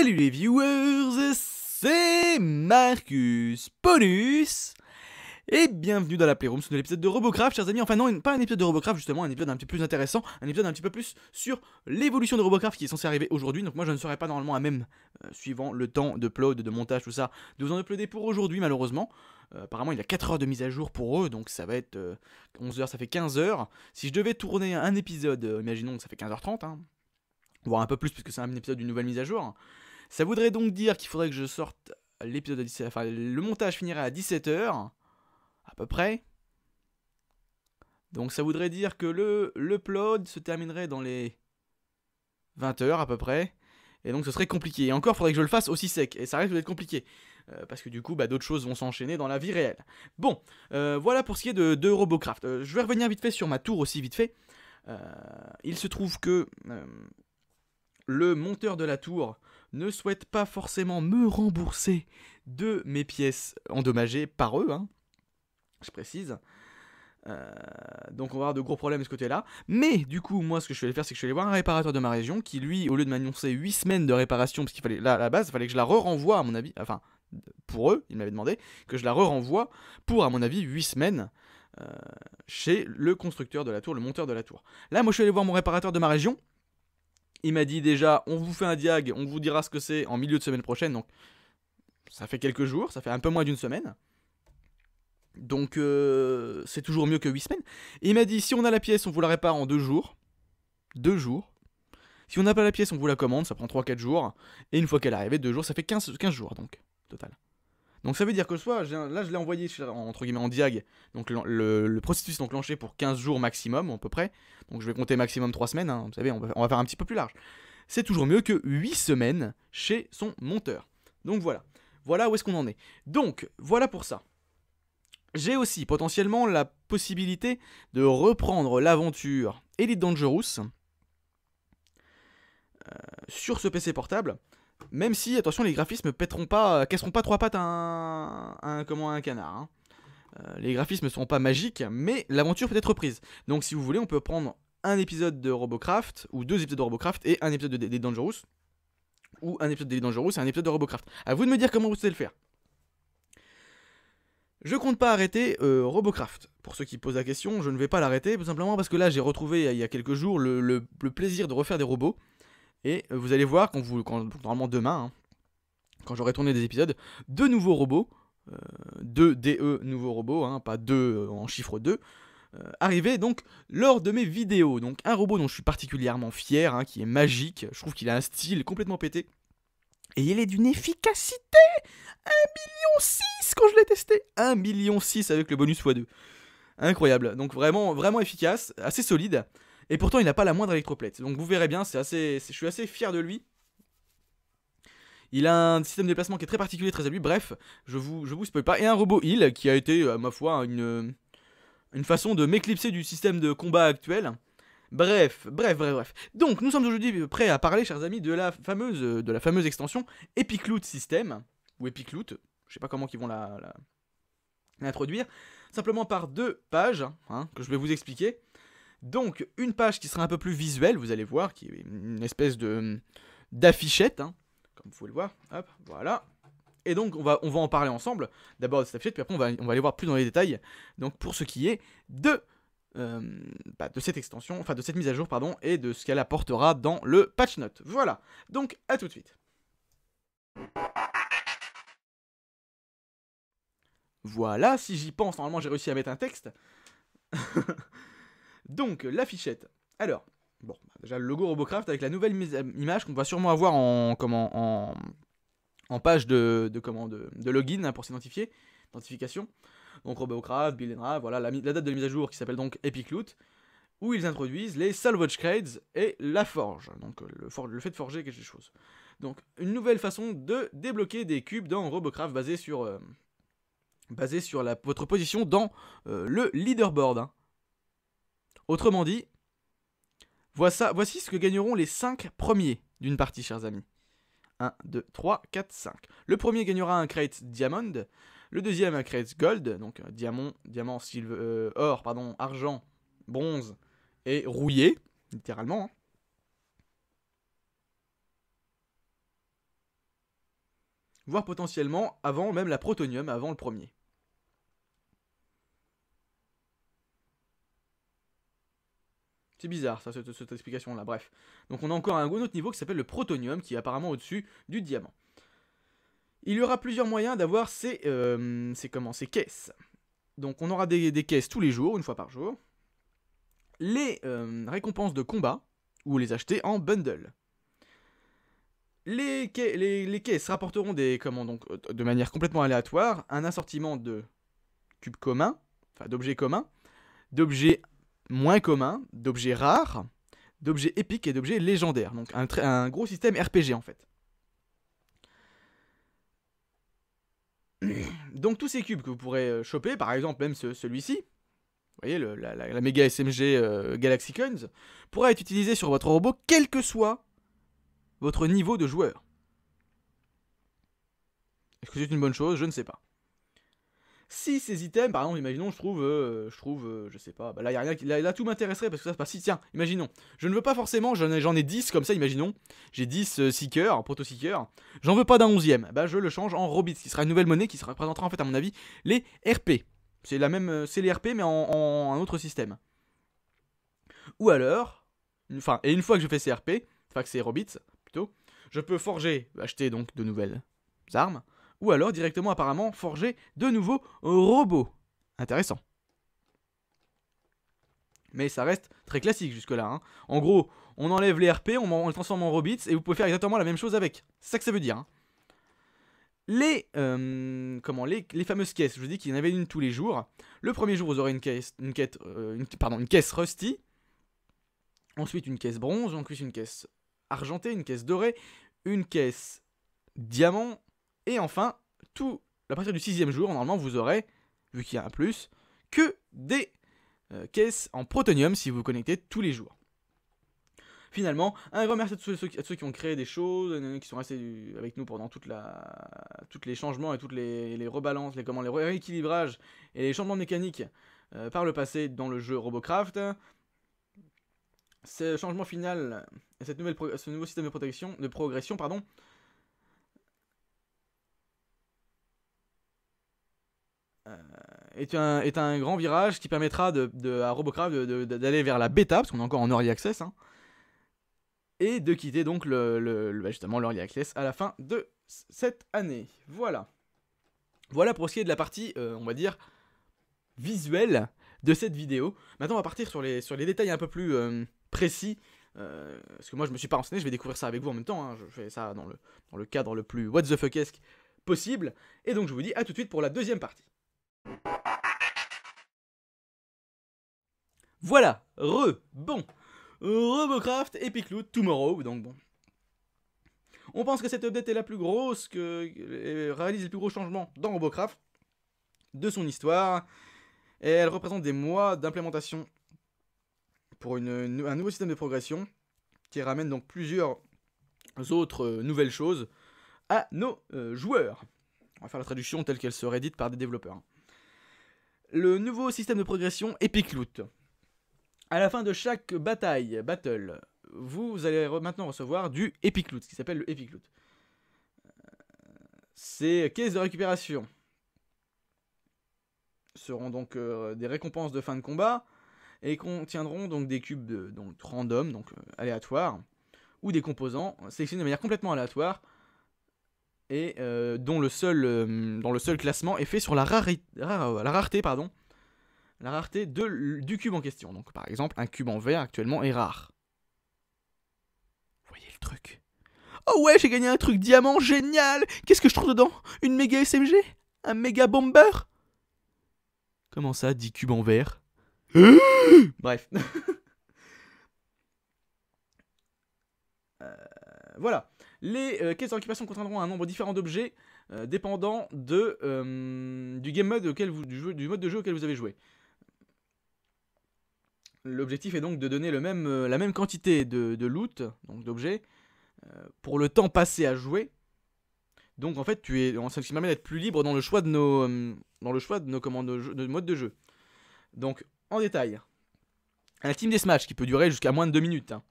Salut les viewers, c'est Marcus Polus et bienvenue dans la Playroom, c'est l'épisode de Robocraft, chers amis. Enfin, non, pas un épisode de Robocraft, justement, un épisode un petit peu plus intéressant, un épisode un petit peu plus sur l'évolution de Robocraft qui est censé arriver aujourd'hui. Donc, moi, je ne serai pas normalement à même, euh, suivant le temps de d'upload, de montage, tout ça, de vous en uploader pour aujourd'hui, malheureusement. Euh, apparemment, il y a 4 heures de mise à jour pour eux, donc ça va être 11 euh, heures, ça fait 15 heures. Si je devais tourner un épisode, imaginons que ça fait 15h30, hein, voire un peu plus, puisque c'est un épisode d'une nouvelle mise à jour. Ça voudrait donc dire qu'il faudrait que je sorte l'épisode à 17 Enfin, le montage finirait à 17h, à peu près. Donc ça voudrait dire que le l'upload se terminerait dans les 20h à peu près. Et donc ce serait compliqué. Et encore, faudrait que je le fasse aussi sec. Et ça risque d'être compliqué. Euh, parce que du coup, bah, d'autres choses vont s'enchaîner dans la vie réelle. Bon, euh, voilà pour ce qui est de, de Robocraft. Euh, je vais revenir vite fait sur ma tour aussi vite fait. il se trouve que le monteur de la tour ne souhaitent pas forcément me rembourser de mes pièces endommagées par eux, hein. je précise. Euh, donc on va avoir de gros problèmes de ce côté-là. Mais du coup, moi, ce que je suis faire, c'est que je vais allé voir un réparateur de ma région qui, lui, au lieu de m'annoncer 8 semaines de réparation, parce qu'il fallait, là, à la base, il fallait que je la re-renvoie, à mon avis, enfin, pour eux, ils m'avaient demandé que je la re-renvoie pour, à mon avis, 8 semaines euh, chez le constructeur de la tour, le monteur de la tour. Là, moi, je suis allé voir mon réparateur de ma région il m'a dit déjà, on vous fait un diag, on vous dira ce que c'est en milieu de semaine prochaine. Donc, ça fait quelques jours, ça fait un peu moins d'une semaine. Donc, euh, c'est toujours mieux que 8 semaines. Et il m'a dit, si on a la pièce, on vous la répare en deux jours. Deux jours. Si on n'a pas la pièce, on vous la commande, ça prend 3-4 jours. Et une fois qu'elle est arrivée, deux jours, ça fait 15, 15 jours, donc, total. Donc ça veut dire que soit, là je l'ai envoyé entre guillemets en diag, donc le, processus est enclenché pour 15 jours maximum à peu près, donc je vais compter maximum 3 semaines, hein, vous savez, on va, faire un petit peu plus large. C'est toujours mieux que 8 semaines chez son monteur. Donc voilà, voilà où est-ce qu'on en est. Donc voilà pour ça. J'ai aussi potentiellement la possibilité de reprendre l'aventure Elite Dangerous euh, sur ce PC portable même si, attention, les graphismes pèteront pas, euh, casseront pas trois pattes à un, un canard. Hein. Euh, les graphismes ne seront pas magiques, mais l'aventure peut être reprise. Donc si vous voulez, on peut prendre un épisode de Robocraft, ou deux épisodes de Robocraft, et un épisode de, des Dangerous, ou un épisode des Dangerous et un épisode de Robocraft. À vous de me dire comment vous souhaitez le faire. Je compte pas arrêter euh, Robocraft. Pour ceux qui posent la question, je ne vais pas l'arrêter, tout simplement parce que là j'ai retrouvé il y a quelques jours le plaisir de refaire des robots. Et euh, vous allez voir, quand vous, normalement demain, hein, quand j'aurai tourné des épisodes, deux nouveaux robots, euh, deux DE nouveaux robots, hein, pas deux euh, en chiffre 2, arrivés donc lors de mes vidéos. Donc un robot dont je suis particulièrement fier, hein, qui est magique, je trouve qu'il a un style complètement pété. Et il est d'une efficacité 1,6 million quand je l'ai testé 1 million 6 avec le bonus x2. Incroyable. Donc vraiment, vraiment efficace, assez solide. Et pourtant, il n'a pas la moindre électroplète, Donc vous verrez bien, assez, je suis assez fier de lui. Il a un système de déplacement qui est très particulier, très à Bref, je vous, je vous spoil pas. Et un robot heal qui a été, à ma foi, une, une façon de m'éclipser du système de combat actuel. Bref, bref, bref, bref. Donc, nous sommes aujourd'hui prêts à parler, chers amis, de la fameuse, de la fameuse extension Epic Loot System, ou Epic Loot, je sais pas comment ils vont la, l'introduire, simplement par deux pages, hein, que je vais vous expliquer. Donc, une page qui sera un peu plus visuelle, vous allez voir, qui est une espèce de d'affichette, hein. comme vous pouvez le voir. Hop, voilà. Et donc, on va, on va en parler ensemble. D'abord de cette affichette, puis après, on va, aller voir plus dans les détails. Donc, pour ce qui est de, euh, bah, de cette extension, enfin de cette mise à jour, pardon, et de ce qu'elle apportera dans le patch note. Voilà. Donc, à tout de suite. Voilà, si j'y pense, normalement j'ai réussi à mettre un texte. Donc, l'affichette. Alors, bon, bah, déjà le logo Robocraft avec la nouvelle image qu'on va sûrement avoir en, comment, en, page de, de, login hein, pour s'identifier, identification. Donc Robocraft, Bill and voilà la, date de mise à jour qui s'appelle donc Epic Loot, où ils introduisent les Salvage Crades et la forge, donc le, fait de forger quelque chose. Donc une nouvelle façon de débloquer des cubes dans Robocraft basée sur, euh, sur votre position dans euh, le leaderboard. Hein. Autrement dit, voici ce que gagneront les 5 premiers d'une partie, chers amis. 1, 2, 3, 4, 5. Le premier gagnera un crate diamond, le deuxième un crate gold, donc diamant, diamant, silver, euh, or, pardon, argent, bronze et rouillé, littéralement. Hein. Voire potentiellement avant même la protonium, avant le premier. C'est bizarre, ça, cette, explication-là, bref. Donc on a encore un autre niveau qui s'appelle le protonium, qui est apparemment au-dessus du diamant. Il y aura plusieurs moyens d'avoir ces, euh, comment, ces caisses. Donc on aura des, caisses tous les jours, une fois par jour. Les euh, récompenses de combat, ou les acheter en bundle. Les, caisses rapporteront des, donc, euh, de manière complètement aléatoire, un assortiment de cubes communs, enfin d'objets communs, d'objets moins communs, d'objets rares, d'objets épiques et d'objets légendaires. Donc un, gros système RPG en fait. Donc tous ces cubes que vous pourrez euh, choper, par exemple même celui-ci, vous voyez, la, méga SMG euh, Galaxy Coins, pourra être utilisé sur votre robot quel que soit votre niveau de joueur. Est-ce que c'est une bonne chose Je ne sais pas si ces items, par exemple, imaginons, je trouve, euh, je trouve, euh, je sais pas, bah là, y a rien qui, là, tout m'intéresserait parce que ça se passe. Si, tiens, imaginons, je ne veux pas forcément, j'en ai, ai 10 comme ça, imaginons, j'ai 10 euh, seekers, proto-seekers, j'en veux pas d'un 11 bah je le change en Robits, qui sera une nouvelle monnaie qui représentera en fait, à mon avis, les RP. C'est la même, c'est les RP mais en, un autre système. Ou alors, enfin, et une fois que je fais ces RP, enfin que c'est Robits plutôt, je peux forger, acheter donc de nouvelles armes ou alors directement apparemment forger de nouveaux euh, robots. Intéressant. Mais ça reste très classique jusque-là. Hein. En gros, on enlève les RP, on, on, les transforme en Robits, et vous pouvez faire exactement la même chose avec. C'est ça que ça veut dire. Hein. Les, euh, comment, les, les, fameuses caisses, je vous dis qu'il y en avait une tous les jours. Le premier jour, vous aurez une caisse, une quête, euh, pardon, une caisse rusty. Ensuite, une caisse bronze, ensuite une caisse argentée, une caisse dorée, une caisse diamant, et enfin, à partir du sixième jour, normalement, vous aurez, vu qu'il y a un plus, que des euh, caisses en protonium si vous, connectez tous les jours. Finalement, un grand merci à tous, ceux, qui ont créé des choses, euh, qui sont restés avec nous pendant toute tous les changements et toutes les, rebalances, les, comment, les rééquilibrages et les changements mécaniques euh, par le passé dans le jeu Robocraft. Ce changement final, cette nouvelle, ce nouveau système de, de progression pardon, est un, grand virage qui permettra de, à Robocraft d'aller vers la bêta, parce qu'on est encore en early access, hein, et de quitter donc le, bah, justement l'early access à la fin de cette année. Voilà. Voilà pour ce qui est de la partie, euh, on va dire, visuelle de cette vidéo. Maintenant, on va partir sur les, sur les détails un peu plus euh, précis. Euh, parce que moi, je me suis pas renseigné, je vais découvrir ça avec vous en même temps. Hein. je fais ça dans le, dans le cadre le plus what the fuck esque possible. Et donc, je vous dis à tout de suite pour la deuxième partie. Voilà, re, bon. Robocraft, Epic Loot, Tomorrow, donc bon. On pense que cette update est la plus grosse, que euh, réalise les plus gros changements dans Robocraft, de son histoire, et elle représente des mois d'implémentation pour un nouveau système de progression, qui ramène donc plusieurs autres euh, nouvelles choses à nos euh, joueurs. On va faire la traduction telle qu'elle serait dite par des développeurs le nouveau système de progression Epic Loot. À la fin de chaque bataille, battle, vous allez maintenant recevoir du Epic Loot, ce qui s'appelle le Epic Loot. Euh, ces caisses de récupération seront donc euh, des récompenses de fin de combat et contiendront donc des cubes de, donc, random, donc euh, aléatoires, ou des composants sélectionnés de manière complètement aléatoire et euh, dont, le seul, euh, le seul classement est fait sur la, euh, la rareté, pardon, la rareté de, du cube en question. Donc par exemple, un cube en vert actuellement est rare. Vous voyez le truc Oh ouais, j'ai gagné un truc diamant, génial Qu'est-ce que je trouve dedans Une méga SMG Un méga bomber Comment ça, dit cubes en verre Bref. voilà. Les caisses euh, d'occupation contraindront un nombre différent d'objets euh, dépendant de, euh, du game mode du, mode de jeu auquel vous avez joué. L'objectif est donc de donner la même quantité de, loot, donc d'objets, pour le temps passé à jouer. Donc en fait, tu es, ce qui permet d'être plus libre dans le choix de nos, dans le choix de nos commandes de, mode de jeu. Donc en détail, un team des smash qui peut durer jusqu'à moins de 2 minutes. Hein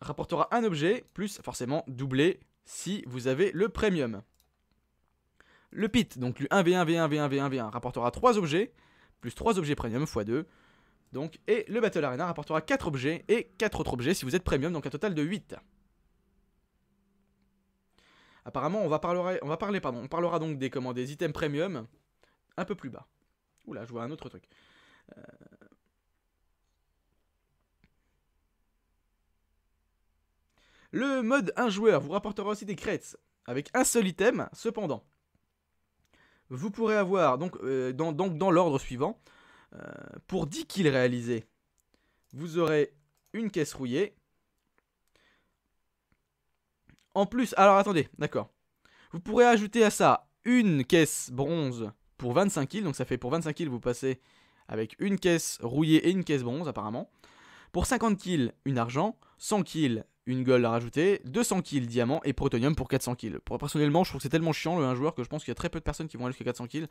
rapportera un objet, plus forcément doublé si vous avez le premium. Le pit, donc le 1v1, v1, v1, v1, v1, rapportera 3 objets, plus 3 objets premium x 2. Donc, et le Battle Arena rapportera 4 objets et 4 autres objets si vous êtes premium, donc un total de 8. Apparemment, on va, parler, on va parler, pardon, on parlera donc des, commandes des items premium un peu plus bas. Oula, je vois un autre truc. Euh, Le mode un joueur vous rapportera aussi des crêtes avec un seul item, cependant. Vous pourrez avoir, donc euh, dans, l'ordre suivant, euh, pour 10 kills réalisés, vous aurez une caisse rouillée. En plus, alors attendez, d'accord. Vous pourrez ajouter à ça une caisse bronze pour 25 kills. Donc ça fait pour 25 kills, vous passez avec une caisse rouillée et une caisse bronze apparemment. Pour 50 kills, une argent. 100 kills, une gueule à rajouter, 200 kills diamant et protonium pour 400 kills. personnellement, je trouve que c'est tellement chiant le 1 joueur que je pense qu'il y a très peu de personnes qui vont aller jusqu'à 400 kills.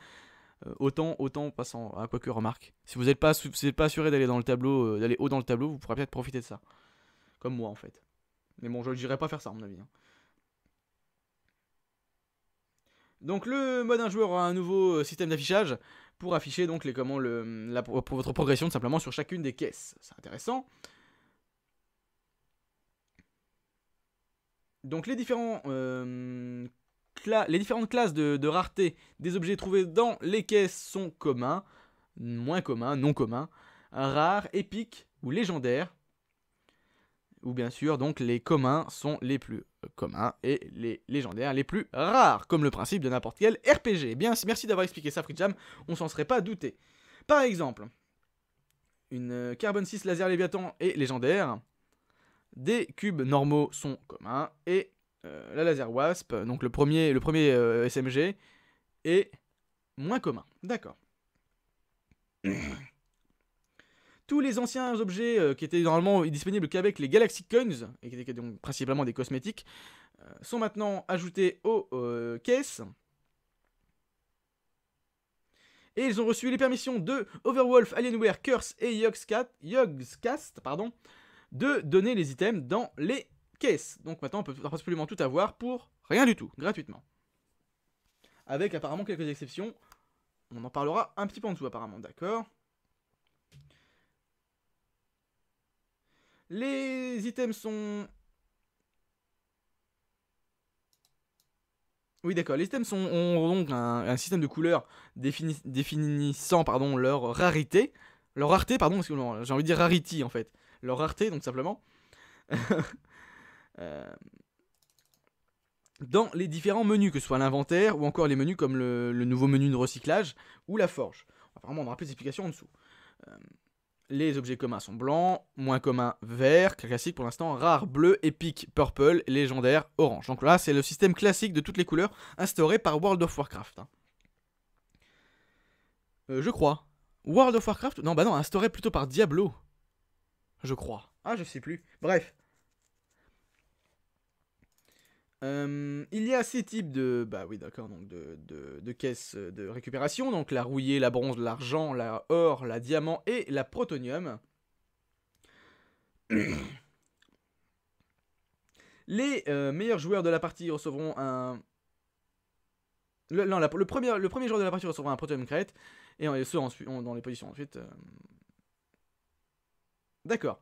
Euh, autant, autant passant à quoi que remarque. Si vous n'êtes pas, pas assuré d'aller dans le tableau, euh, d'aller haut dans le tableau, vous pourrez peut-être profiter de ça. Comme moi en fait. Mais bon, je dirais pas faire ça à mon avis. Hein. Donc le mode un joueur aura un nouveau euh, système d'affichage pour afficher donc les comment le, pour votre progression simplement sur chacune des caisses. C'est intéressant. Donc euh, les, différentes classes de, rareté des objets trouvés dans les caisses sont communs, moins communs, non communs, rares, épiques ou légendaires. Ou bien sûr, donc les communs sont les plus euh, communs et les légendaires les plus rares, comme le principe de n'importe quel RPG. Bien, merci d'avoir expliqué ça, Fritjam, on s'en serait pas douté. Par exemple, une euh, Carbon 6 laser Léviathan est légendaire, des cubes normaux sont communs et euh, la laser wasp, donc le premier, le premier euh, SMG, est moins commun. D'accord. Tous les anciens objets euh, qui étaient normalement disponibles qu'avec les Galaxy Coins, et qui étaient donc principalement des cosmétiques, sont maintenant ajoutés aux caisses. Et ils ont reçu les permissions de Overwolf, Alienware, Curse et Yogscast, Cast, pardon, de donner les items dans les caisses. Donc maintenant, on peut absolument tout avoir pour rien du tout, gratuitement. Avec apparemment quelques exceptions. On en parlera un petit peu en dessous apparemment, d'accord Les items sont... Oui d'accord, les items sont, ont donc un, système de couleurs définissant pardon, leur rarité. Leur rareté, pardon, j'ai envie de dire rarity en fait leur rareté, donc simplement. Euh, dans les différents menus, que ce soit l'inventaire ou encore les menus comme le, nouveau menu de recyclage ou la forge. Apparemment, on aura plus d'explications en dessous. Euh, les objets communs sont blancs, moins communs vert, classique pour l'instant, rare bleu, épique purple, légendaire orange. Donc là, c'est le système classique de toutes les couleurs instauré par World of Warcraft. Hein. Euh, je crois. World of Warcraft Non, bah non, instauré plutôt par Diablo je crois. Ah, je sais plus. Bref. Euh, il y a six types de, bah oui, d'accord, donc de, caisses de récupération, donc la rouillée, la bronze, l'argent, la or, la diamant et la protonium. Les euh, meilleurs joueurs de la partie recevront un. Le, non, le, premier, le premier joueur de la partie recevra un protonium crête, et ceux ensuite dans les positions ensuite. fait... Euh, D'accord.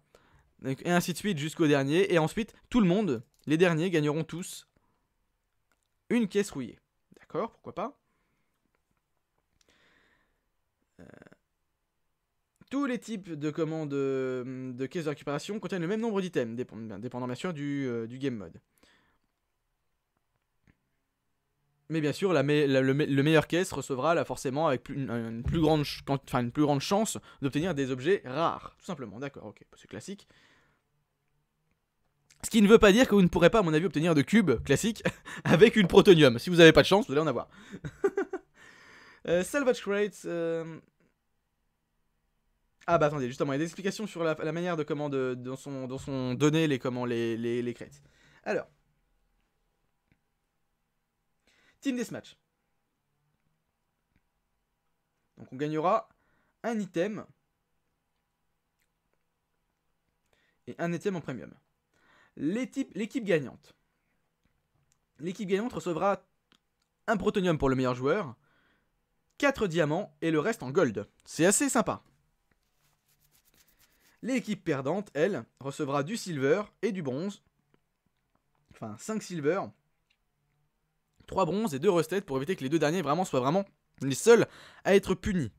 Et ainsi de suite jusqu'au dernier. Et ensuite, tout le monde, les derniers, gagneront tous une caisse rouillée. D'accord, pourquoi pas euh, Tous les types de commandes euh, de caisses de récupération contiennent le même nombre d'items, dépendant bien sûr du euh, game mode. Mais bien sûr, le, meilleur caisse recevra là, forcément avec une, plus grande une plus grande chance d'obtenir des objets rares. Tout simplement, d'accord, ok, c'est classique. Ce qui ne veut pas dire que vous ne pourrez pas, à mon avis, obtenir de cubes classiques avec une protonium. Si vous n'avez pas de chance, vous allez en avoir. Euh, salvage crates... Euh, ah bah attendez, justement, il y a des explications sur la, manière de comment de, dont, sont, données les, comment, les, les crates. Alors, Team match. Donc on gagnera un item et un item en premium. L'équipe gagnante. L'équipe gagnante recevra un protonium pour le meilleur joueur, 4 diamants et le reste en gold. C'est assez sympa. L'équipe perdante, elle, recevra du silver et du bronze. Enfin, 5 silver 3 bronzes et 2 recettes pour éviter que les deux derniers vraiment soient vraiment les seuls à être punis.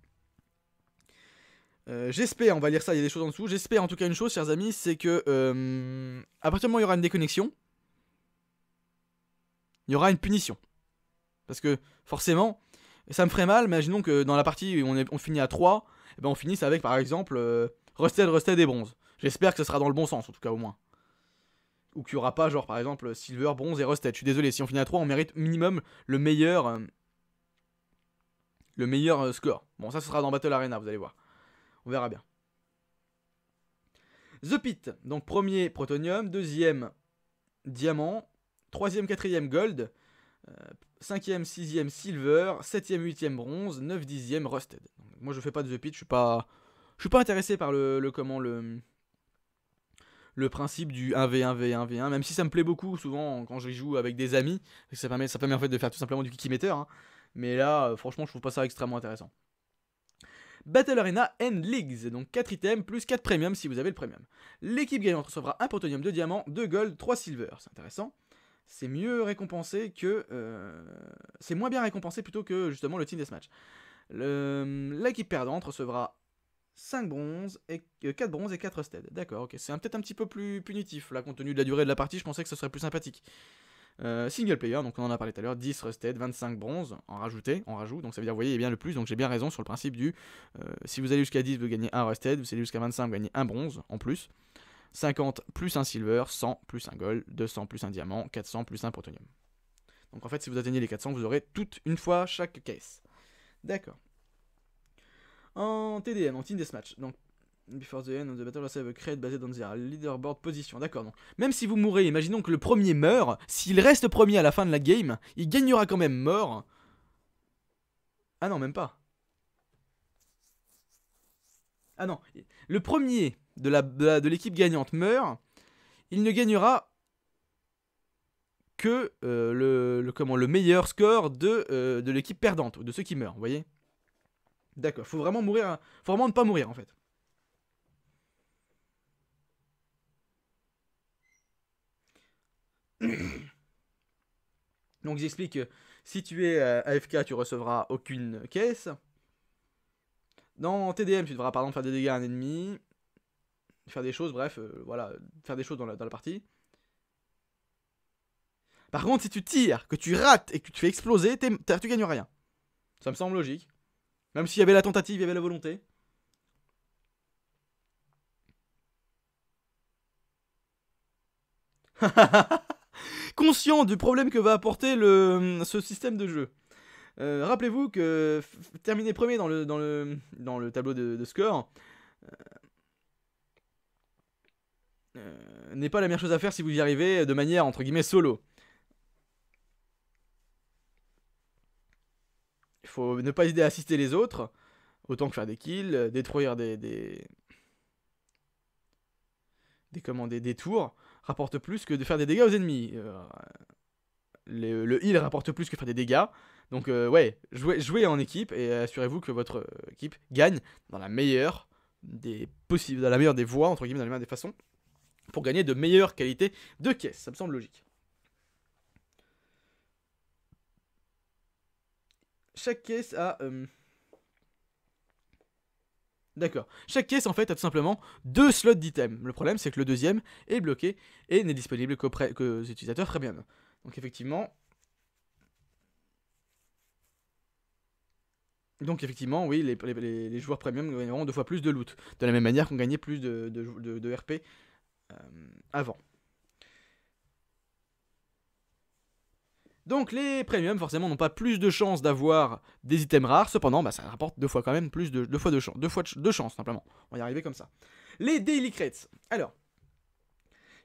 Euh, j'espère, on va lire ça, il y a des choses en dessous. J'espère en tout cas une chose, chers amis, c'est que euh, à partir du moment où il y aura une déconnexion, il y aura une punition. Parce que forcément, ça me ferait mal, imaginons que dans la partie où on, finit à 3, et eh ben on finisse avec par exemple euh, Rusted, Rusted et Bronze. J'espère que ce sera dans le bon sens, en tout cas au moins ou qu'il n'y aura pas, genre par exemple, silver, bronze et rusted. Je suis désolé, si on finit à 3, on mérite minimum le meilleur, euh, le meilleur euh, score. Bon, ça, ce sera dans Battle Arena, vous allez voir. On verra bien. The Pit, donc premier protonium, deuxième diamant, troisième, quatrième gold, euh, cinquième, sixième silver, septième, huitième bronze, neuf, dixième rusted. moi, je fais pas de The Pit, je suis pas, je suis pas intéressé par le comment le le principe du 1v1v1v1, même si ça me plaît beaucoup souvent quand je joue avec des amis, ça permet, ça permet en fait de faire tout simplement du kikimeter, hein. mais là euh, franchement je trouve pas ça extrêmement intéressant. Battle Arena and Leagues, donc 4 items plus 4 premiums si vous avez le premium. L'équipe gagnante recevra un plutonium, 2 diamants, 2 gold, 3 silver, c'est intéressant. C'est mieux récompensé que... Euh, c'est moins bien récompensé plutôt que justement le Team Deathmatch. Euh, l'équipe perdante recevra 5 bronzes, et, 4 euh, bronzes et 4 rusted, D'accord, ok. C'est peut-être un petit peu plus punitif, là, compte tenu de la durée de la partie, je pensais que ce serait plus sympathique. Euh, single player, donc on en a parlé tout à l'heure, 10 rusted, 25 bronze, en rajouter, en rajout, donc ça veut dire, vous voyez, bien le plus, donc j'ai bien raison sur le principe du, euh, si vous allez jusqu'à 10, vous gagnez un rusted, vous allez jusqu'à 25, vous gagnez 1 bronze, en plus, 50 plus 1 silver, 100 plus 1 gold, 200 plus un diamant, 400 plus 1 protonium. Donc en fait, si vous atteignez les 400, vous aurez toute une fois chaque caisse. D'accord en TDM, en Team Deathmatch. Donc, Before the end of the battle, save create based on leaderboard position. D'accord, donc. Même si vous mourrez, imaginons que le premier meurt, s'il reste premier à la fin de la game, il gagnera quand même mort. Ah non, même pas. Ah non, le premier de l'équipe la, de l'équipe gagnante meurt, il ne gagnera que euh, le, comment, le meilleur score de, euh, de l'équipe perdante, ou de ceux qui meurent, vous voyez D'accord, faut vraiment mourir, faut vraiment ne pas mourir en fait. Donc j'explique, si tu es euh, AFK, tu recevras aucune caisse. Dans TDM, tu devras par exemple faire des dégâts à un ennemi, faire des choses, bref, euh, voilà, faire des choses dans la, dans la partie. Par contre, si tu tires, que tu rates et que tu fais exploser, tu gagnes rien. Ça me semble logique. Même s'il y avait la tentative, il y avait la volonté. Conscient du problème que va apporter le, ce système de jeu. Euh, rappelez-vous que terminer premier dans le, dans dans le tableau de, score euh, euh, n'est pas la meilleure chose à faire si vous y arrivez de manière entre guillemets solo. faut ne pas hésiter à assister les autres, autant que faire des kills, euh, détruire des, des, des, des, tours, rapporte plus que de faire des dégâts aux ennemis. Euh, le, heal rapporte plus que faire des dégâts. Donc euh, ouais, jouez, en équipe et assurez-vous que votre équipe gagne dans la meilleure des possibles, dans la meilleure des voies, entre guillemets, dans la meilleure des façons, pour gagner de meilleures qualités de caisse. Ça me semble logique. chaque caisse a... Euh, D'accord. Chaque caisse, en fait, a tout simplement deux slots d'items. Le problème, c'est que le deuxième est bloqué et n'est disponible qu'aux utilisateurs bien. Donc, effectivement... Donc, effectivement, oui, les, joueurs premium gagneront deux fois plus de loot. De la même manière qu'on gagnait plus de, RP euh, avant. Donc les premiums, forcément, n'ont pas plus de chances d'avoir des items rares. Cependant, bah, ça rapporte deux fois quand même plus de deux fois de chance, deux fois de, simplement. On va y arriver comme ça. Les daily crates. Alors,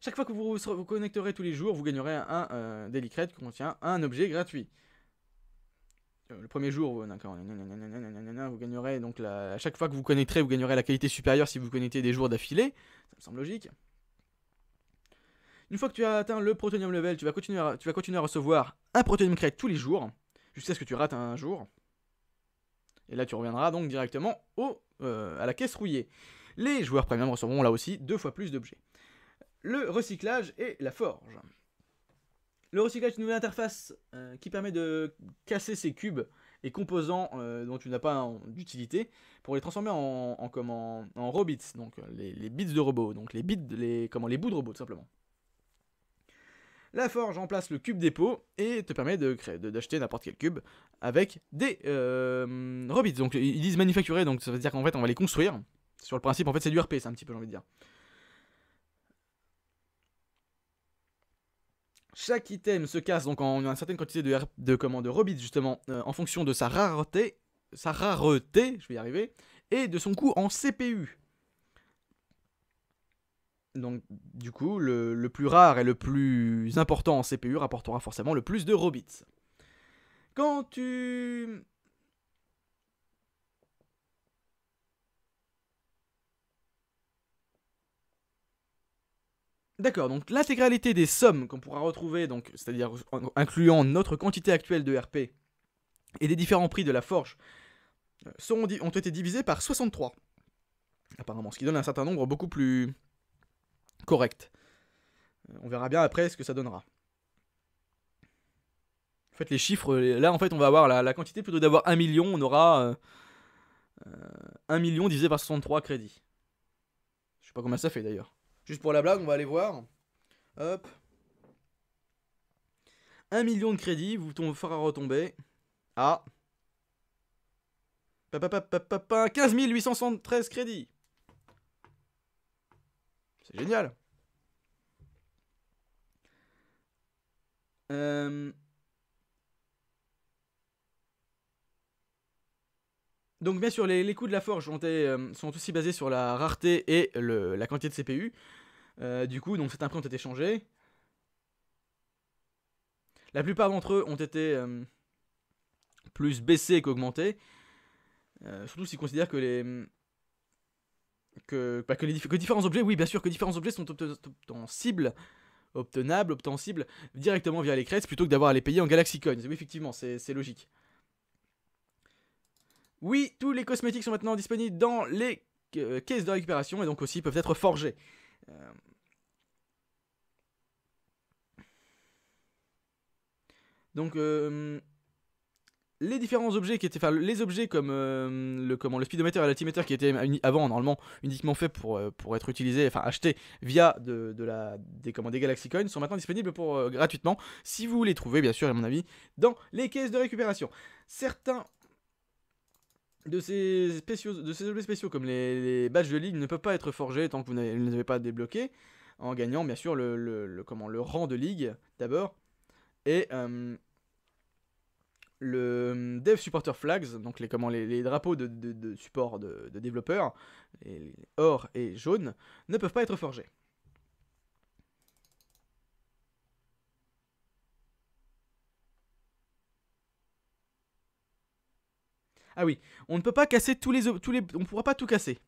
chaque fois que vous vous connecterez tous les jours, vous gagnerez un euh, daily crate qui contient un objet gratuit. Euh, le premier jour, vous, gagnerez donc à chaque fois que vous connecterez, vous gagnerez la qualité supérieure si vous connectez des jours d'affilée. Ça me semble logique. Une fois que tu as atteint le Protonium level, tu vas continuer à, recevoir un Protonium Crate tous les jours, jusqu'à ce que tu rates un jour. Et là, tu reviendras donc directement au, euh, à la caisse rouillée. Les joueurs premium recevront là aussi deux fois plus d'objets. Le recyclage et la forge. Le recyclage est une nouvelle interface euh, qui permet de casser ces cubes et composants euh, dont tu n'as pas d'utilité pour les transformer en, en, robits, donc les, bits de robots, donc les bits, les, comment, les bouts de robots tout simplement. La forge remplace le cube dépôt et te permet d'acheter de, d'acheter n'importe quel cube avec des euh, Robits. Donc ils disent manufacturer, donc ça veut dire qu'en fait on va les construire. Sur le principe, en fait c'est du RP, c'est un petit peu j'ai envie de dire. Chaque item se casse donc en une certaine quantité de, de, comment, de Robits justement euh, en fonction de sa rareté, sa rareté, je vais y arriver, et de son coût en CPU. Donc, du coup, le, plus rare et le plus important en CPU rapportera forcément le plus de Robits. Quand tu. D'accord, donc l'intégralité des sommes qu'on pourra retrouver, donc c'est-à-dire incluant notre quantité actuelle de RP et des différents prix de la forge, euh, seront ont été divisés par 63. Apparemment, ce qui donne un certain nombre beaucoup plus correct. Euh, on verra bien après ce que ça donnera. En fait, les chiffres, là, en fait, on va avoir la, quantité, plutôt d'avoir 1 million, on aura 1 euh, euh, million divisé par 63 crédits. Je sais pas comment ça fait d'ailleurs. Juste pour la blague, on va aller voir. Hop. 1 million de crédits vous fera retomber à 15 873 crédits génial. Euh, donc bien sûr, les, coûts de la forge ont, euh, sont aussi basés sur la rareté et la quantité de CPU. Euh, du coup, donc certains prix ont été changés. La plupart d'entre eux ont été plus baissés qu'augmentés. surtout s'ils considèrent que les, que, bah, que, les, différents objets, oui, bien sûr, que différents objets sont obtenables obtenables, directement via les crêtes plutôt que d'avoir à les payer en Galaxy Coins. Oui, effectivement, c'est logique. Oui, tous les cosmétiques sont maintenant disponibles dans les euh, caisses de récupération et donc aussi peuvent être forgés. Euh. Donc, euh, les différents objets qui étaient, les objets comme euh, le comment le speedometer et l'altimeter qui étaient avant normalement uniquement faits pour, euh, pour être utilisés, enfin achetés via de, la des comment des Galaxy Coins sont maintenant disponibles pour euh, gratuitement si vous les trouvez bien sûr à mon avis dans les caisses de récupération. Certains de ces, spéciaux, de ces objets spéciaux comme les, badges de ligue ne peuvent pas être forgés tant que vous ne les avez pas débloqués en gagnant bien sûr le, le, comment le rang de ligue d'abord et le Dev Supporter Flags, donc les, comment, les, drapeaux de, support de, développeurs, or et jaune, ne peuvent pas être forgés. Ah oui, on ne peut pas casser tous les... Tous les on ne pourra pas tout casser.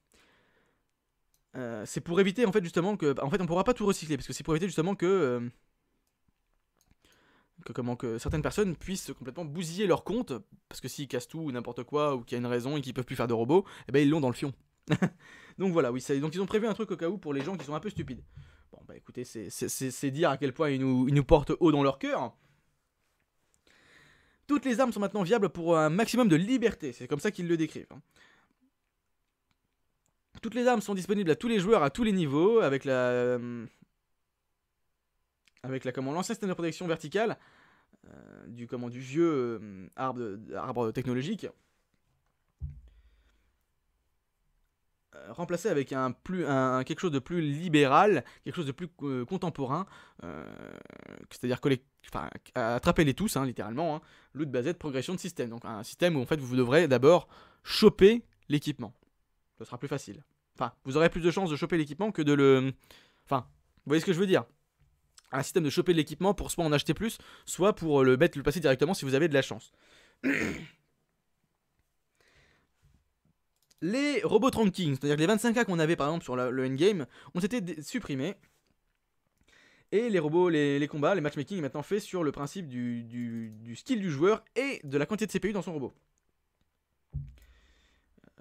Euh, c'est pour éviter en fait justement que... En fait on ne pourra pas tout recycler, parce que c'est pour éviter justement que... Euh, que, comment, que certaines personnes puissent complètement bousiller leur compte, parce que s'ils cassent tout ou n'importe quoi, ou qu'il y a une raison et qu'ils peuvent plus faire de robots, eh ben ils l'ont dans le fion. donc voilà, oui, donc ils ont prévu un truc au cas où pour les gens qui sont un peu stupides. Bon bah écoutez, c'est dire à quel point ils nous, ils portent haut dans leur cœur. Toutes les armes sont maintenant viables pour un maximum de liberté, c'est comme ça qu'ils le décrivent. Hein. Toutes les armes sont disponibles à tous les joueurs à tous les niveaux, avec la, euh, avec la, comment, l'ancien système de protection verticale, euh, du, comment, du vieux euh, arbre, arbre technologique. Euh, remplacé avec un plus un, quelque chose de plus libéral, quelque chose de plus contemporain, c'est-à-dire enfin, attraper les tous, hein, littéralement, hein, loot de progression de système. Donc un système où en fait vous devrez d'abord choper l'équipement. Ce sera plus facile. Enfin, vous aurez plus de chances de choper l'équipement que de le. Enfin, vous voyez ce que je veux dire un système de choper de l'équipement pour soit en acheter plus, soit pour euh, le mettre, le passer directement si vous avez de la chance. les robots ranking, c'est-à-dire les 25K qu'on avait par exemple sur le le endgame, ont été supprimés. Et les robots, les, combats, les matchmaking est maintenant fait sur le principe du, skill du joueur et de la quantité de CPU dans son robot.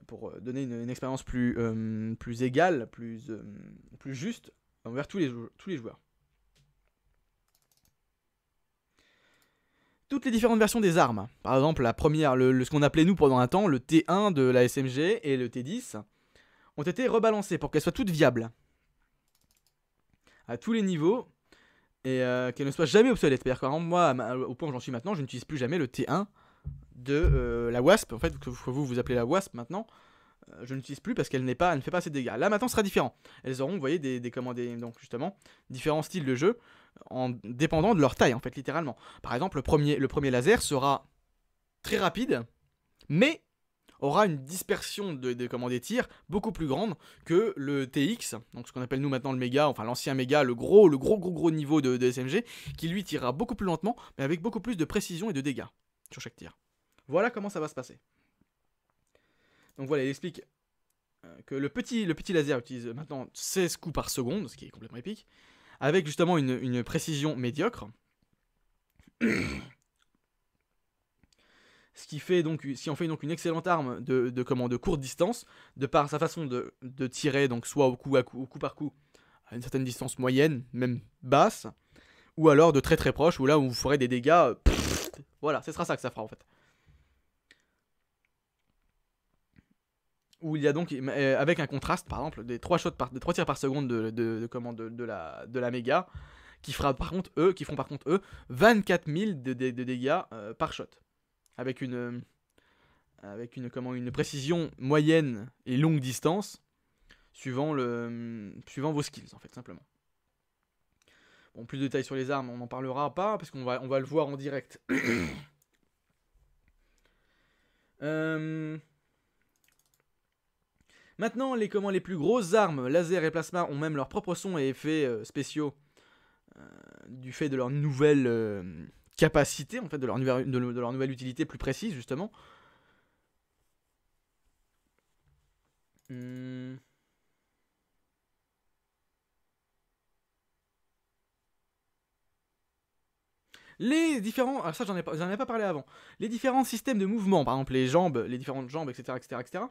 Pour euh, donner une, expérience plus, euh, plus égale, plus, juste envers tous les, tous les joueurs. toutes les différentes versions des armes. Par exemple, la première, le, ce qu'on appelait nous pendant un temps le T1 de la SMG et le T10 ont été rebalancées pour qu'elles soient toutes viables à tous les niveaux et euh, qu'elles ne soient jamais obsolètes. cest à moi, au point où j'en suis maintenant, je n'utilise plus jamais le T1 de euh, la Wasp, en fait, que vous vous appelez la Wasp maintenant. Euh, je n'utilise plus parce qu'elle n'est pas, elle ne fait pas assez de dégâts. Là maintenant, ce sera différent. Elles auront, vous voyez, des, des, donc justement différents styles de jeu en dépendant de leur taille, en fait, littéralement. Par exemple, le premier, le premier laser sera très rapide, mais aura une dispersion de, de des tirs beaucoup plus grande que le TX, donc ce qu'on appelle nous maintenant le méga, enfin l'ancien méga, le gros, le gros, gros, gros niveau de, SMG, qui lui tirera beaucoup plus lentement, mais avec beaucoup plus de précision et de dégâts sur chaque tir. Voilà comment ça va se passer. Donc voilà, il explique euh, que le petit, le petit laser utilise euh, maintenant 16 coups par seconde, ce qui est complètement épique avec justement une, précision médiocre. ce qui fait donc si on fait donc une excellente arme de, de, de courte distance de par sa façon de, tirer donc soit au coup, à coup, par coup à une certaine distance moyenne même basse ou alors de très très proche où là où vous ferez des dégâts voilà ce sera ça que ça fera en fait où il y a donc, euh, avec un contraste, par exemple, des 3, shots par, tirs par seconde de, de, de, la, de la méga, qui, fera, par contre, eux, qui font par contre, eux, 24 000 de, dégâts euh, par shot. Avec une, euh, avec une, comment, une précision moyenne et longue distance, suivant, le, suivant vos skills, en fait, simplement. Bon, plus de détails sur les armes, on n'en parlera pas, parce qu'on va, on va le voir en direct. euh... Maintenant, les, comment, les plus grosses armes, laser et plasma, ont même leurs propres sons et effets euh, spéciaux euh, du fait de leur nouvelle euh, capacité, en fait, de leur, nouvelle utilité plus précise, justement. Hmm. les différents. Ah, ça, j'en ai, pas, ai pas parlé avant. Les différents systèmes de mouvement, par exemple les jambes, les différentes jambes, etc., etc., etc.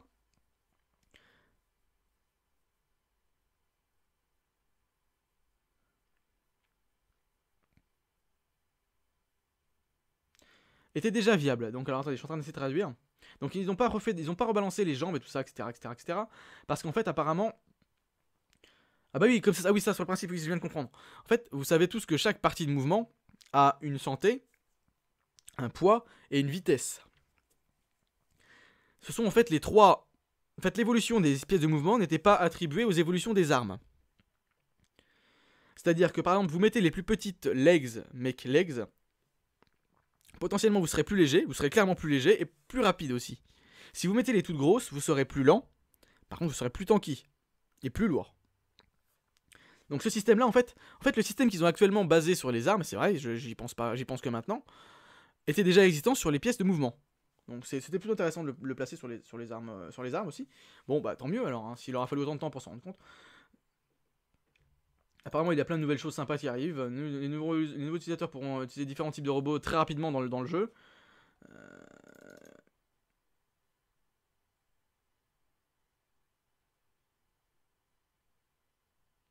était déjà viable. Donc alors attendez, je suis en train d'essayer de traduire. Donc ils n'ont pas refait, ils ont pas rebalancé les jambes et tout ça, etc., etc., etc. Parce qu'en fait, apparemment, ah bah oui, comme ça, ah oui, ça sur le principe, que je viens de comprendre. En fait, vous savez tous que chaque partie de mouvement a une santé, un poids et une vitesse. Ce sont en fait les trois. En fait, l'évolution des pièces de mouvement n'était pas attribuée aux évolutions des armes. C'est-à-dire que par exemple, vous mettez les plus petites legs, make legs, potentiellement vous serez plus léger, vous serez clairement plus léger et plus rapide aussi. Si vous mettez les toutes grosses, vous serez plus lent, par contre vous serez plus tanky et plus lourd. Donc ce système là en fait, en fait le système qu'ils ont actuellement basé sur les armes, c'est vrai, j'y pense pas, j'y pense que maintenant, était déjà existant sur les pièces de mouvement. Donc c'était plutôt intéressant de le, placer sur les, sur les, armes, euh, sur les armes aussi. Bon bah tant mieux alors, s'il hein. s'il aura fallu autant de temps pour s'en rendre compte. Apparemment, il y a plein de nouvelles choses sympas qui arrivent. Les nouveaux, utilisateurs pourront utiliser différents types de robots très rapidement dans le, jeu. Euh.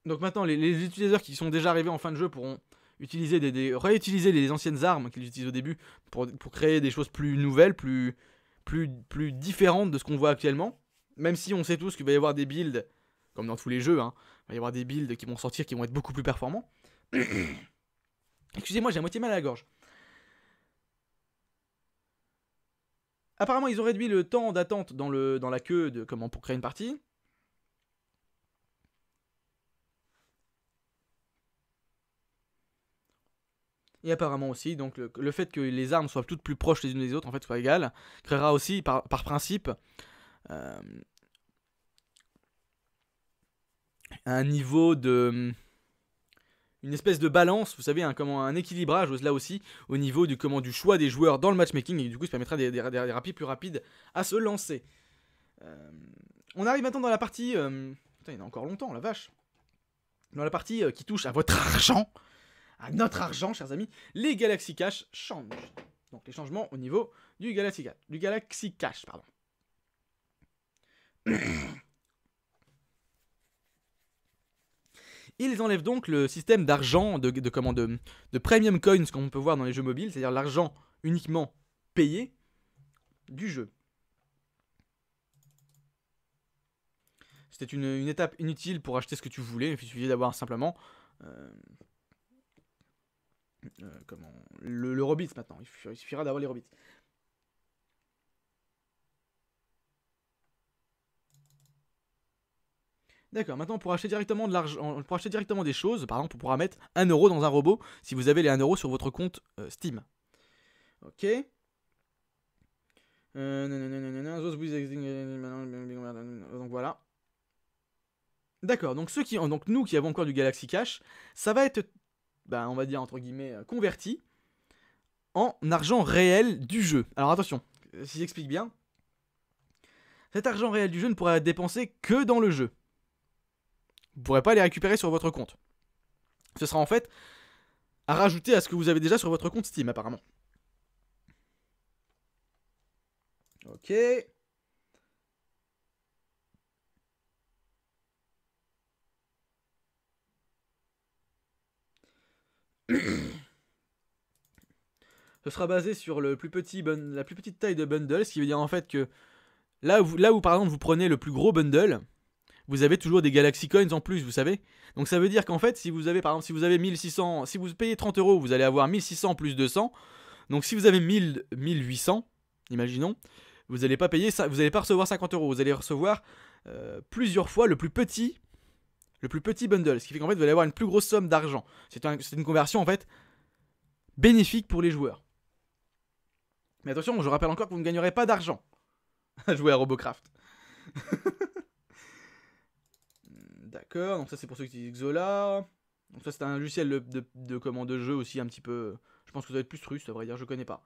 Donc maintenant, les, utilisateurs qui sont déjà arrivés en fin de jeu pourront utiliser réutiliser les anciennes armes qu'ils utilisent au début pour, créer des choses plus nouvelles, plus, plus différentes de ce qu'on voit actuellement. Même si on sait tous qu'il va y avoir des builds, comme dans tous les jeux, hein, va y avoir des builds qui vont sortir qui vont être beaucoup plus performants. Excusez-moi, j'ai à moitié mal à la gorge. Apparemment, ils ont réduit le temps d'attente dans, dans la queue de comment pour créer une partie. Et apparemment aussi, donc le, fait que les armes soient toutes plus proches les unes des autres, en fait, soient égales, créera aussi, par, principe, euh, un niveau de hmm, une espèce de balance, vous savez, un, comment, un équilibrage là aussi au niveau du, comment, du choix des joueurs dans le matchmaking et du coup ça permettra des, des, rapides plus rapides à se lancer. Euh, on arrive maintenant dans la partie... Euh, putain, il y en a encore longtemps, la vache. Dans la partie euh, qui touche à votre argent, à notre argent, chers amis, les Galaxy Cash changent. Donc les changements au niveau du Galaxy Cash. Du Galaxy Cash, pardon. Ils enlèvent donc le système d'argent, de, comment, de, premium coins qu'on peut voir dans les jeux mobiles, c'est-à-dire l'argent uniquement payé du jeu. C'était une, étape inutile pour acheter ce que tu voulais, il suffisait d'avoir simplement... Euh, euh, comment, le, le Robits maintenant, il suffira d'avoir les Robits. D'accord, maintenant pour acheter directement de l'argent, pour acheter directement des choses, par exemple, on pourra mettre 1 euro dans un robot si vous avez les 1 euro sur votre compte Steam. Ok. Donc voilà. D'accord, donc ceux qui donc nous qui avons encore du Galaxy Cash, ça va être on va dire entre guillemets converti en argent réel du jeu. Alors attention, si j'explique bien, cet argent réel du jeu ne pourra être dépensé que dans le jeu. Vous ne pourrez pas les récupérer sur votre compte. Ce sera en fait à rajouter à ce que vous avez déjà sur votre compte Steam apparemment. Ok. Ce sera basé sur le plus petit la plus petite taille de bundle, ce qui veut dire en fait que là là où par exemple vous prenez le plus gros bundle, vous avez toujours des Galaxy Coins en plus, vous savez. Donc ça veut dire qu'en fait, si vous avez par exemple, si vous avez 1600, si vous payez 30 euros, vous allez avoir 1600 plus 200. Donc si vous avez 1000, 1800, imaginons, vous n'allez pas payer, vous n'allez pas recevoir 50 euros, vous allez recevoir euh, plusieurs fois le plus petit, le plus petit bundle, ce qui fait qu'en fait vous allez avoir une plus grosse somme d'argent. C'est une conversion en fait bénéfique pour les joueurs. Mais attention, je rappelle encore que vous ne gagnerez pas d'argent à jouer à Robocraft. D'accord, donc ça c'est pour ceux qui utilisent Xola. Donc ça c'est un logiciel de, commande de jeu aussi un petit peu... Je pense que ça doit être plus russe, à vrai dire, je connais pas.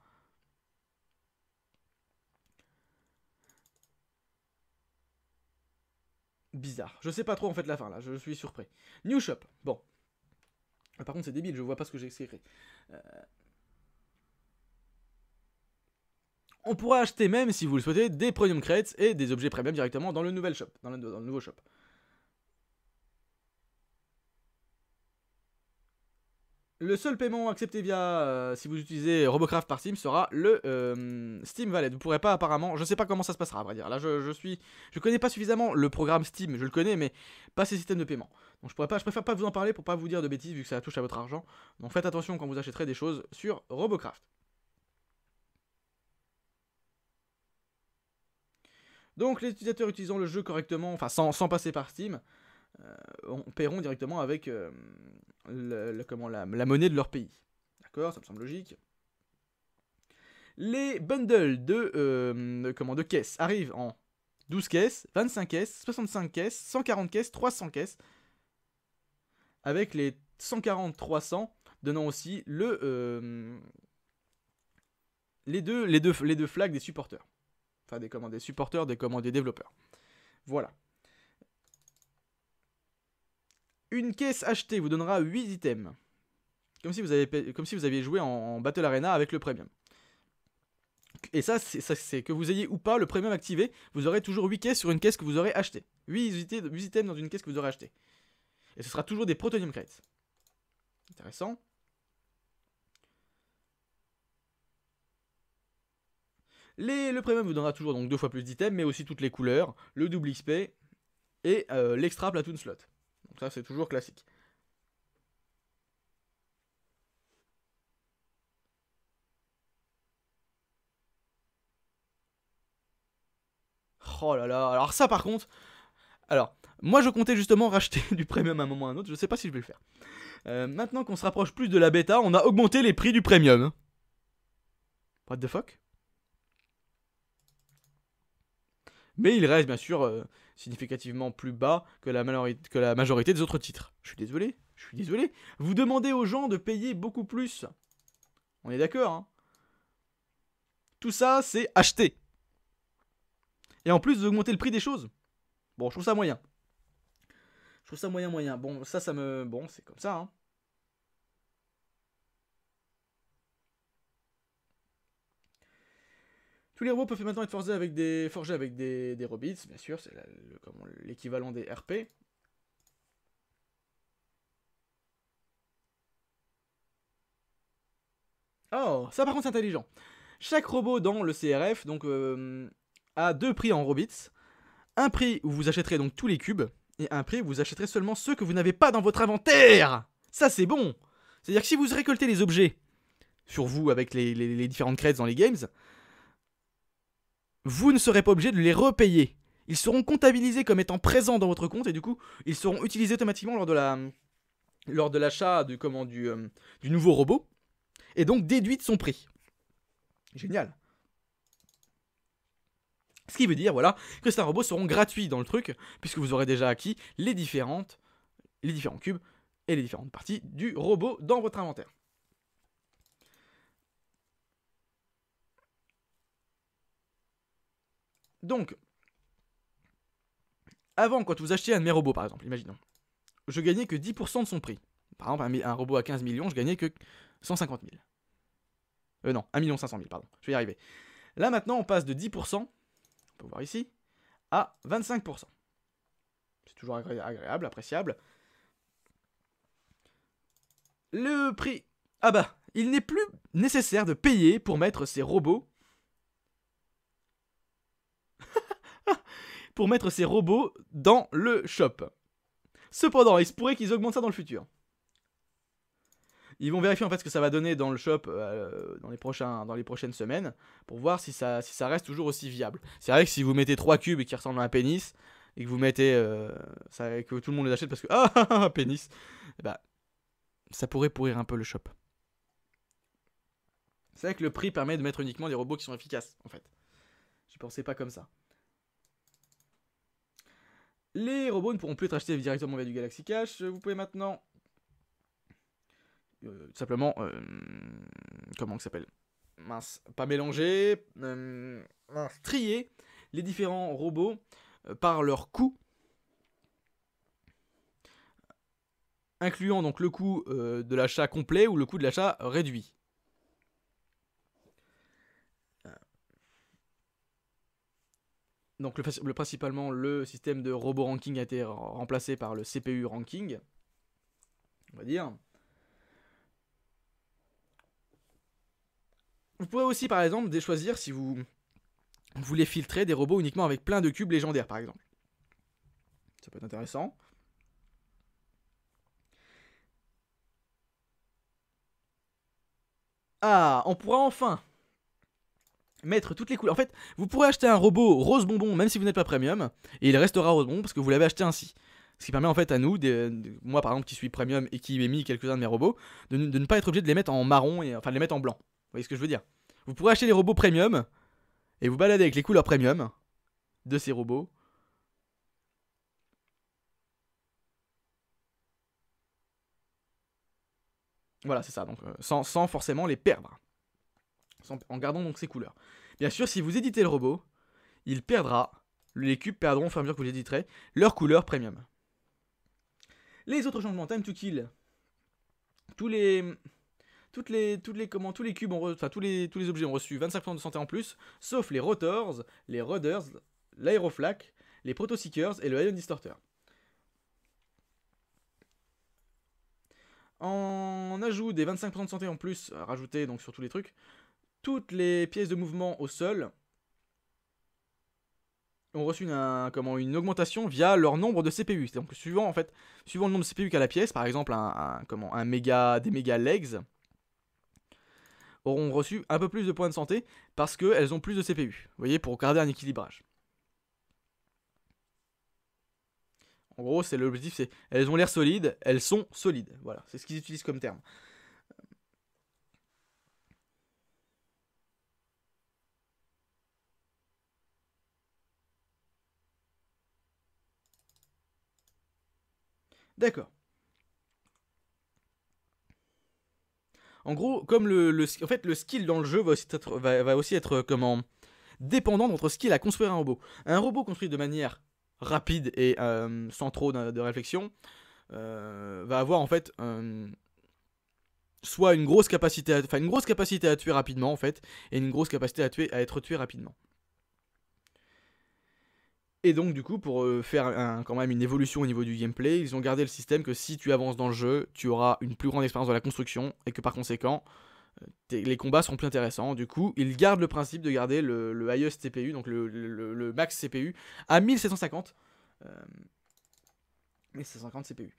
Bizarre. Je sais pas trop en fait la fin là, je suis surpris. New Shop, bon. Ah, par contre c'est débile, je vois pas ce que j'ai écrit. Euh. On pourra acheter même, si vous le souhaitez, des premium crates et des objets premium directement dans le nouvel shop, dans le nouveau shop. Le seul paiement accepté via, euh, si vous utilisez Robocraft par Steam, sera le euh, Steam Valet. Vous pourrez pas apparemment, je ne sais pas comment ça se passera à vrai dire. Là, je, suis, je connais pas suffisamment le programme Steam, je le connais, mais pas ses systèmes de paiement. Donc je pourrais pas, je préfère pas vous en parler pour pas vous dire de bêtises vu que ça touche à votre argent. Donc faites attention quand vous achèterez des choses sur Robocraft. Donc les utilisateurs utilisant le jeu correctement, enfin sans, sans passer par Steam, euh, on paieront directement avec euh, le, comment, la, monnaie de leur pays. D'accord Ça me semble logique. Les bundles de, euh, comment, de caisses arrivent en 12 caisses, 25 caisses, 65 caisses, 140 caisses, 300 caisses. Avec les 140-300 donnant aussi le, les, deux, les, deux, les deux flags des supporters. Enfin des, commandes des supporters, des, commandes des développeurs. Voilà. Une caisse achetée vous donnera 8 items. Comme si vous, avez, comme si vous aviez joué en, Battle Arena avec le premium. Et ça, c'est que vous ayez ou pas le premium activé, vous aurez toujours 8 caisses sur une caisse que vous aurez achetée. 8, items dans une caisse que vous aurez achetée. Et ce sera toujours des Protonium Crates. Intéressant. le premium vous donnera toujours donc deux fois plus d'items, mais aussi toutes les couleurs, le double XP et euh, l'extra platoon slot. Ça, c'est toujours classique. Oh là là, alors ça par contre... Alors, moi je comptais justement racheter du premium à un moment ou à un autre, je sais pas si je vais le faire. Euh, maintenant qu'on se rapproche plus de la bêta, on a augmenté les prix du premium. What the fuck mais il reste bien sûr euh, significativement plus bas que la, majorité des autres titres. Je suis désolé, je suis désolé. Vous demandez aux gens de payer beaucoup plus. On est d'accord, hein. Tout ça, c'est acheter. Et en plus d'augmenter le prix des choses. Bon, je trouve ça moyen. Je trouve ça moyen, moyen. Bon, ça, ça me... Bon, c'est comme ça, hein. Tous les robots peuvent maintenant être forgés avec des, forgés avec des, des robits, bien sûr, c'est l'équivalent des RP. Oh, ça par contre c'est intelligent. Chaque robot dans le CRF donc, euh, a deux prix en robits. Un prix où vous achèterez donc tous les cubes, et un prix où vous achèterez seulement ceux que vous n'avez pas dans votre inventaire. Ça c'est bon. C'est-à-dire que si vous récoltez les objets sur vous avec les différentes crêtes dans les games, vous ne serez pas obligé de les repayer. Ils seront comptabilisés comme étant présents dans votre compte et du coup, ils seront utilisés automatiquement lors de la lors de l'achat du euh, du, nouveau robot et donc déduits de son prix. Génial. Ce qui veut dire voilà que ces robots seront gratuits dans le truc puisque vous aurez déjà acquis les différentes les différents cubes et les différentes parties du robot dans votre inventaire. Donc, avant, quand vous achetez un de mes robots, par exemple, imaginons, je gagnais que 10% de son prix. Par exemple, un, robot à 15 millions, je gagnais que 150 000. Euh, non, 1 500 000, pardon, je vais y arriver. Là, maintenant, on passe de 10%, on peut voir ici, à 25%. C'est toujours agréable, appréciable. Le prix... Ah bah, il n'est plus nécessaire de payer pour mettre ces robots pour mettre ces robots dans le shop. Cependant, il se pourrait qu'ils augmentent ça dans le futur. Ils vont vérifier en fait ce que ça va donner dans le shop euh, dans, les prochaines semaines pour voir si ça, reste toujours aussi viable. C'est vrai que si vous mettez trois cubes et qui ressemblent à un pénis et que vous mettez euh, que tout le monde les achète parce que ah un ah, ah, pénis, eh ben, ça pourrait pourrir un peu le shop. C'est vrai que le prix permet de mettre uniquement des robots qui sont efficaces en fait. Je pensais pas comme ça. Les robots ne pourront plus être achetés directement via du Galaxy Cash. Vous pouvez maintenant euh, simplement euh, comment ça s'appelle mince pas mélanger euh, mince, trier les différents robots par leur coût incluant donc le coût de l'achat complet ou le coût de l'achat réduit donc le, principalement le système de robot ranking a été remplacé par le CPU ranking, on va dire. Vous pouvez aussi par exemple déchoisir choisir si vous voulez filtrer des robots uniquement avec plein de cubes légendaires par exemple. Ça peut être intéressant. Ah, on pourra enfin mettre toutes les couleurs. En fait, vous pourrez acheter un robot rose bonbon même si vous n'êtes pas premium, et il restera rose bonbon parce que vous l'avez acheté ainsi. Ce qui permet en fait à nous, moi par exemple qui suis premium et qui ai mis quelques-uns de mes robots, de, ne pas être obligé de les mettre en marron, et, enfin de les mettre en blanc. Vous voyez ce que je veux dire Vous pourrez acheter les robots premium, et vous balader avec les couleurs premium de ces robots. Voilà, c'est ça, donc euh, sans forcément les perdre en gardant donc ses couleurs. Bien sûr, si vous éditez le robot, il perdra, les cubes perdront au fur et à mesure que vous éditerez, leur couleur premium. Les autres changements, time to kill, tous les, toutes les, toutes tous les cubes, ont enfin tous les, objets ont reçu 25% de santé en plus, sauf les rotors, les rudders, l'aéroflac, les proto-seekers et le ion distorter. En ajout des 25% de santé en plus, rajouté donc sur tous les trucs, toutes les pièces de mouvement au sol ont reçu une, comment, une augmentation via leur nombre de CPU. Donc suivant en fait, suivant le nombre de CPU qu'a la pièce, par exemple un, comment, un méga, des méga legs auront reçu un peu plus de points de santé parce qu'elles ont plus de CPU. Vous voyez, pour garder un équilibrage. En gros, c'est l'objectif, c'est elles ont l'air solides, elles sont solides. Voilà, c'est ce qu'ils utilisent comme terme. D'accord. En gros, comme le, en fait, le skill dans le jeu va aussi être, va, aussi être euh, comment, dépendant de votre skill à construire un robot. Un robot construit de manière rapide et euh, sans trop de, réflexion euh, va avoir en fait soit une grosse capacité, une grosse capacité à tuer rapidement en fait, et une grosse capacité à tuer à être tué rapidement. Et donc du coup, pour euh, faire quand même une évolution au niveau du gameplay, ils ont gardé le système que si tu avances dans le jeu, tu auras une plus grande expérience dans la construction et que par conséquent, euh, les combats seront plus intéressants. Du coup, ils gardent le principe de garder le, highest CPU, donc le, max CPU, à 1750. 1750 CPU.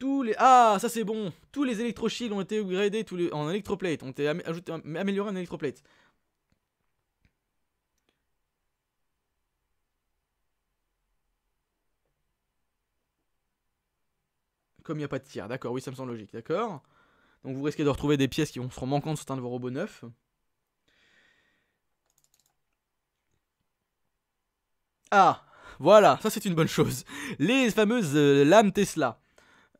Tous les... Ah, ça c'est bon Tous les shield ont été upgradés en electroplate, ont été améliorés en comme il n'y a pas de tir. D'accord, oui, ça me semble logique, d'accord. Donc vous risquez de retrouver des pièces qui vont seront manquantes sur un de vos robots neufs. Ah, voilà, ça c'est une bonne chose. Les fameuses euh, lames Tesla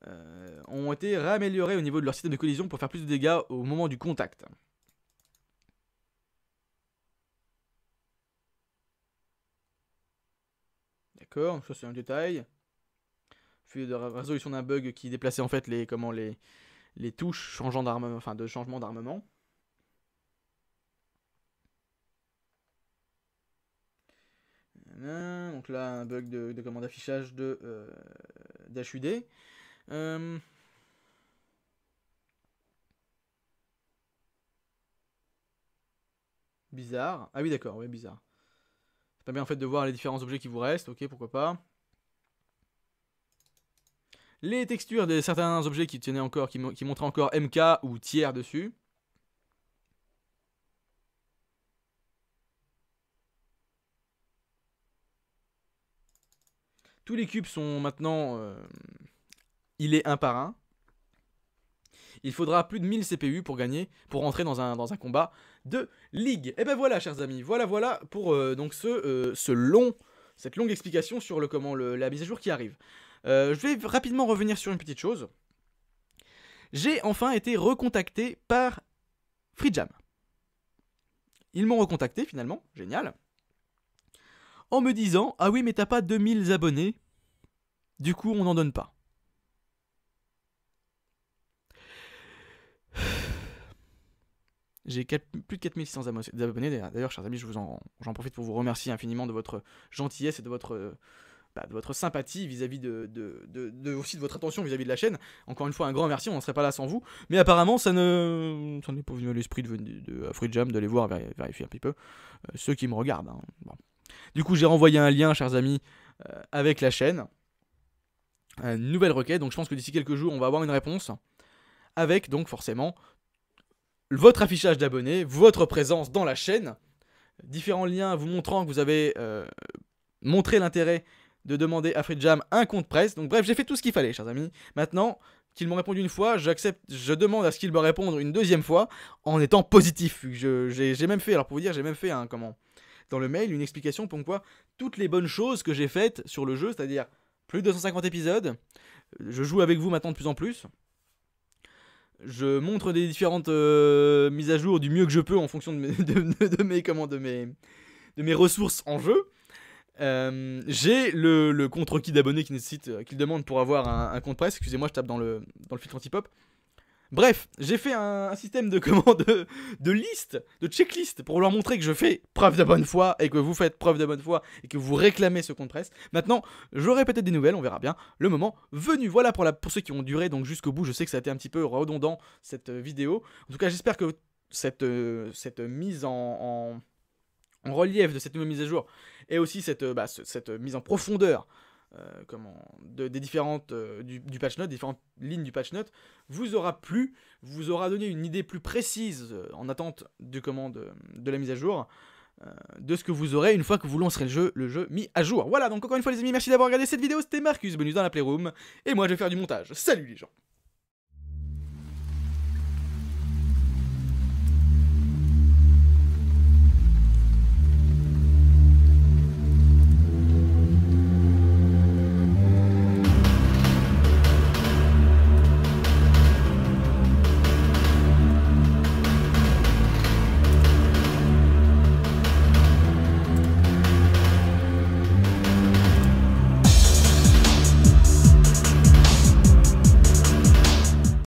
euh, ont été réaméliorées au niveau de leur système de collision pour faire plus de dégâts au moment du contact. D'accord, ça c'est un détail de résolution d'un bug qui déplaçait en fait les, comment, les, les touches changeant d'armement, enfin de changement d'armement. Donc là, un bug de, commande d'affichage de euh, d'HUD. Euh, bizarre. Ah oui, d'accord, oui, bizarre. pas bien en fait de voir les différents objets qui vous restent, ok, pourquoi pas les textures de certains objets qui tenaient encore, qui, montraient encore MK ou tiers dessus. Tous les cubes sont maintenant euh, il est un par un. Il faudra plus de 1000 CPU pour gagner, pour entrer dans un, combat de ligue. Et eh ben voilà, chers amis, voilà, voilà pour euh, donc ce euh, long cette longue explication sur le comment la mise à jour qui arrive. Euh, je vais rapidement revenir sur une petite chose. J'ai enfin été recontacté par FreeJam. Ils m'ont recontacté finalement, génial. En me disant Ah oui, mais t'as pas 2000 abonnés, du coup on n'en donne pas. J'ai plus de 4600 abonnés. D'ailleurs, chers amis, je j'en profite pour vous remercier infiniment de votre gentillesse et de votre, euh, bah, votre sympathie vis-à-vis de, de, aussi de votre attention vis-à-vis de la chaîne. Encore une fois, un grand merci. On ne serait pas là sans vous. Mais apparemment, ça ne, ça n'est pas venu à l'esprit de, de, Free Jam d'aller voir, vérifier un petit peu euh, ceux qui me regardent. Hein. Du coup, j'ai renvoyé un lien, chers amis, euh, avec la chaîne. Une nouvelle requête. Donc, je pense que d'ici quelques jours, on va avoir une réponse avec donc forcément votre affichage d'abonnés, votre présence dans la chaîne, différents liens vous montrant que vous avez euh, montré l'intérêt de demander à Jam un compte presse. Donc bref, j'ai fait tout ce qu'il fallait, chers amis. Maintenant qu'ils m'ont répondu une fois, j'accepte, je demande à ce qu'ils me répondent une deuxième fois en étant positif. J'ai même fait, alors pour vous dire, j'ai même fait un comment dans le mail une explication pour pourquoi toutes les bonnes choses que j'ai faites sur le jeu, c'est-à-dire plus de 250 épisodes, je joue avec vous maintenant de plus en plus, je montre des différentes euh, mises à jour du mieux que je peux en fonction de mes, mes, ressources en jeu. Euh, j'ai le, le, contre qui d'abonnés qui nécessite, euh, qu'il demande pour avoir un, un compte presse. Excusez-moi, je tape dans le, dans le filtre anti-pop. Bref, j'ai fait un, système de commande de liste, de checklist pour leur montrer que je fais preuve de bonne foi et que vous faites preuve de bonne foi et que vous réclamez ce compte presse. Maintenant, j'aurai peut-être des nouvelles, on verra bien le moment venu. Voilà pour, pour ceux qui ont duré donc jusqu'au bout. Je sais que ça a été un petit peu redondant cette euh, vidéo. En tout cas, j'espère que cette, euh, mise en, relief de cette nouvelle mise à jour et aussi cette, euh, bah, cette mise en profondeur euh, comment, des différentes euh, du, patch note, différentes lignes du patch note, vous aura plu, vous aura donné une idée plus précise euh, en attente du commande de, la mise à jour. De ce que vous aurez une fois que vous lancerez le jeu, le jeu mis à jour. Voilà, donc encore une fois, les amis, merci d'avoir regardé cette vidéo. C'était Marcus, bonus dans la Playroom, et moi je vais faire du montage. Salut les gens!